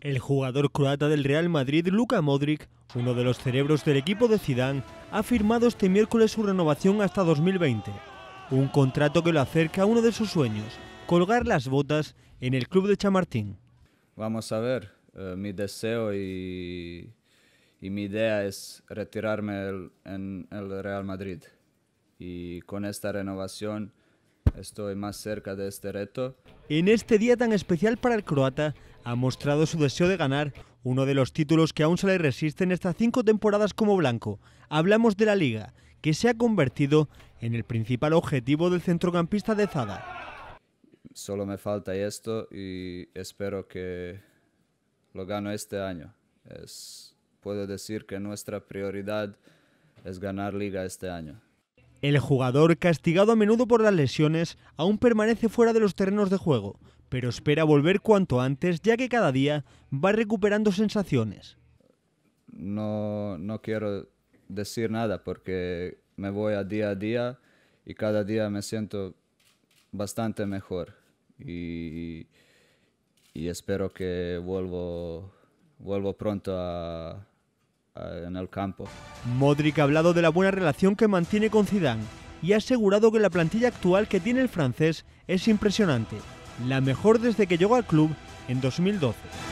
El jugador croata del Real Madrid, Luka Modric, uno de los cerebros del equipo de Zidane, ha firmado este miércoles su renovación hasta 2020. Un contrato que lo acerca a uno de sus sueños, colgar las botas en el club de Chamartín. Vamos a ver, eh, mi deseo y, mi idea es retirarme en el Real Madrid. Y con esta renovación estoy más cerca de este reto. En este día tan especial para el croata, ha mostrado su deseo de ganar uno de los títulos que aún se le resisten estas cinco temporadas como blanco. Hablamos de la liga, que se ha convertido en el principal objetivo del centrocampista de Zada. Solo me falta esto y espero que lo gano este año. Es, puedo decir que nuestra prioridad es ganar liga este año. El jugador, castigado a menudo por las lesiones, aún permanece fuera de los terrenos de juego, pero espera volver cuanto antes ya que cada día va recuperando sensaciones. No, no quiero decir nada porque me voy a día a día y cada día me siento bastante mejor y, y espero que vuelvo, vuelvo pronto a, eh, en el campo. Modric ha hablado de la buena relación que mantiene con Zidane y ha asegurado que la plantilla actual que tiene el francés es impresionante, la mejor desde que llegó al club en 2012.